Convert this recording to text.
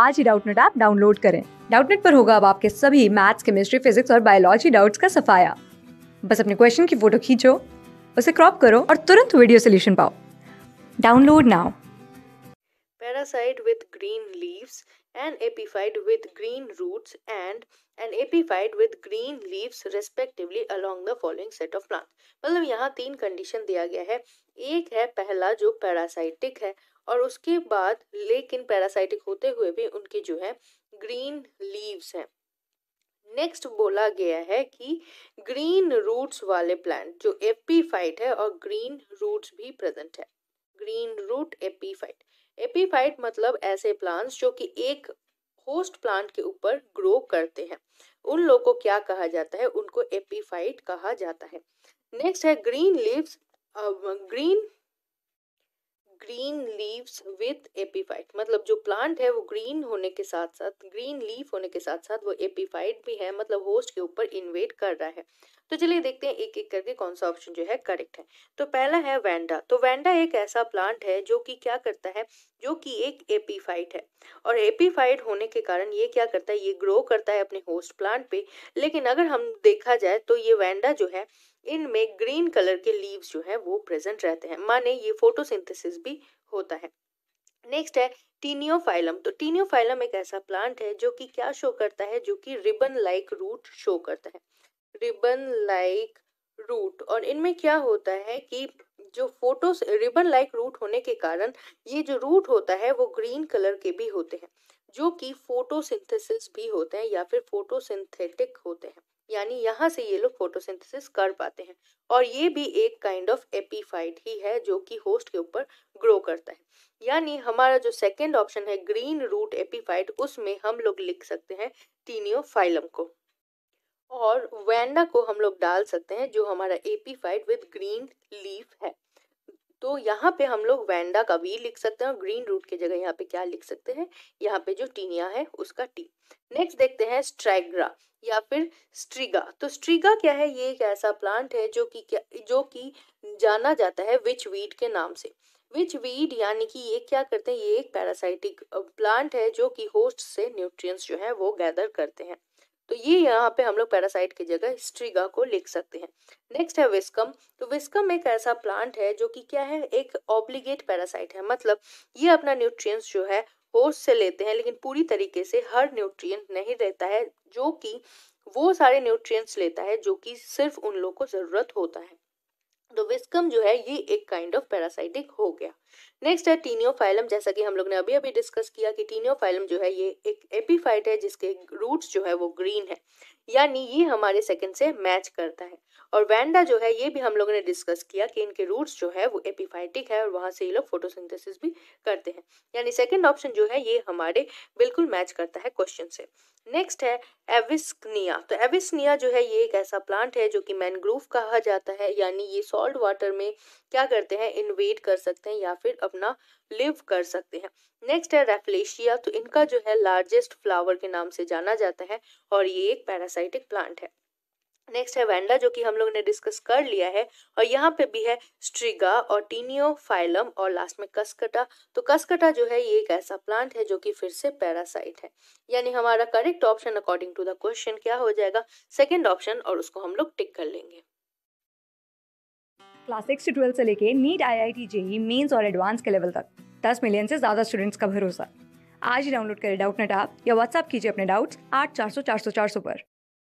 आज ही Doubtnut app download करें डाउटनेट पर होगा अब आपके सभी मैथ्स केमिस्ट्री फिजिक्स और बायोलॉजी डाउट्स का सफाया बस अपने क्वेश्चन की फोटो खींचो उसे क्रॉप करो और तुरंत वीडियो सोल्यूशन पाओ download now parasite with green leaves an epiphyte with green roots and an epiphyte with green leaves respectively along the following set of plant मतलब यहाँ तीन कंडीशन दिया गया है एक है पहला जो पैरासाइटिक है और उसके बाद लेकिन पैरासाइटिक होते हुए भी उनके जो है ग्रीन लीव्स हैं नेक्स्ट बोला गया है कि ग्रीन रूट्स वाले प्लांट जो एपीफाइट है और ग्रीन रूट्स भी प्रेजेंट है ग्रीन रूट एपीफाइट एपीफाइट मतलब ऐसे प्लांट्स जो कि एक होस्ट प्लांट के ऊपर ग्रो करते हैं उन लोगों को क्या कहा जाता है उनको एपीफाइट कहा जाता है नेक्स्ट है green leaves green green leaves with epiphyte मतलब जो प्लांट है वो ग्रीन होने के साथ साथ ग्रीन लीफ होने के साथ साथ वो एपीफाइट भी है मतलब होस्ट के ऊपर इन्वेट कर रहा है तो चलिए देखते हैं एक एक करके कौन सा ऑप्शन जो है करेक्ट है तो पहला है वेंडा तो वेंडा एक ऐसा प्लांट है जो कि क्या करता है जो कि एक एपीफाइट है और एपीफाइट होने के कारण ये क्या करता है ये ग्रो करता है अपने होस्ट प्लांट पे लेकिन अगर हम देखा जाए तो ये वेंडा जो है इनमें ग्रीन कलर के लीव्स जो है वो प्रेजेंट रहते हैं माने ये फोटोसिंथेसिस भी होता है नेक्स्ट है टीनियोफाइलम तो टीनियोफाइलम एक ऐसा प्लांट है जो कि क्या शो करता है जो कि रिबन लाइक रूट शो करता है रिबन लाइक रूट और इनमें क्या होता है कि जो फोटो रिबन लाइक रूट होने के कारण ये जो रूट होता है वो ग्रीन कलर के भी होते हैं जो कि फोटोसिंथेसिस भी होते हैं या फिर फोटोसिंथेटिक होते हैं यानी यहाँ से ये लोग फोटोसिंथेसिस कर पाते हैं और ये भी एक काइंड ऑफ एपीफाइट ही है जो कि होस्ट के ऊपर ग्रो करता है यानी हमारा जो सेकेंड ऑप्शन है ग्रीन रूट एपीफाइट उसमें हम लोग लिख सकते हैं टीनियोफाइलम को और वैंडा को हम लोग डाल सकते हैं जो हमारा एपीफाइट विद ग्रीन लीफ है तो यहाँ पे हम लोग वैंडा का वी लिख सकते हैं और ग्रीन रूट की जगह यहाँ पे क्या लिख सकते हैं यहाँ पे जो टीनिया है उसका टी नेक्स्ट देखते हैं स्ट्रैग्रा या फिर स्ट्रीगा तो स्ट्रीगा क्या है ये एक ऐसा प्लांट है जो कि क्या जो कि जाना जाता है विच वीड के नाम से विच वीड यानी कि ये क्या करते हैं ये एक पैरासाइटिक प्लांट है जो कि होस्ट से न्यूट्रिएंट्स जो है वो गैदर करते हैं तो ये यहाँ पे हम लोग पैरासाइट की जगह स्ट्रीगा को लिख सकते हैं नेक्स्ट है विस्कम तो विस्कम एक ऐसा प्लांट है जो कि क्या है एक ऑब्लिगेट पैरासाइट है मतलब ये अपना न्यूट्रिएंट्स जो है होस्ट से लेते हैं लेकिन पूरी तरीके से हर न्यूट्रिएंट नहीं रहता है जो कि वो सारे न्यूट्रिएंट्स लेता है जो कि सिर्फ उन लोग को ज़रूरत होता है तो विस्कम जो है ये एक काइंड ऑफ पैरासाइटिक हो गया नेक्स्ट है टीनियोफाइलम जैसा कि हम लोग ने अभी अभी डिस्कस किया कि टीनियोफाइलम जो है ये एक एपीफाइट है जिसके रूट्स जो है वो ग्रीन है यानी ये हमारे सेकंड से मैच करता है और वैंडा जो है ये भी हम लोगों ने डिस्कस किया कि इनके रूट्स जो है वो एपिफाइटिक है और वहाँ से ये लोग फोटोसिंथेसिस भी करते हैं यानी सेकंड ऑप्शन जो है ये हमारे बिल्कुल मैच करता है क्वेश्चन से नेक्स्ट है एविस्निया तो एविस्निया जो है ये एक ऐसा प्लांट है जो कि मैनग्रोव कहा जाता है यानी ये सॉल्ट वाटर में क्या करते हैं इन्वेट कर सकते हैं या फिर अपना लिव कर सकते हैं नेक्स्ट है रेफलेशिया तो इनका जो है लार्जेस्ट फ्लावर के नाम से जाना जाता है और ये एक पैरास पैरासाइटिक प्लांट है नेक्स्ट है वेंडा जो कि हम लोग ने डिस्कस कर लिया है और यहाँ पे भी है स्ट्रिगा और टीनियो फाइलम और लास्ट में कसकटा तो कसकटा जो है ये एक ऐसा प्लांट है जो कि फिर से पैरासाइट है यानी हमारा correct option according to the question क्या हो जाएगा सेकेंड ऑप्शन और उसको हम लोग टिक कर लेंगे क्लास सिक्स से ट्वेल्थ से लेके NEET I I T JEE Mains और एडवांस के लेवल तक दस मिलियन से ज्यादा स्टूडेंट्स का भरोसा आज ही डाउनलोड करें डाउट नेट आप या व्हाट्सअप कीजिए अपने डाउट्स आठ चार सौ चार सौ चार सौ पर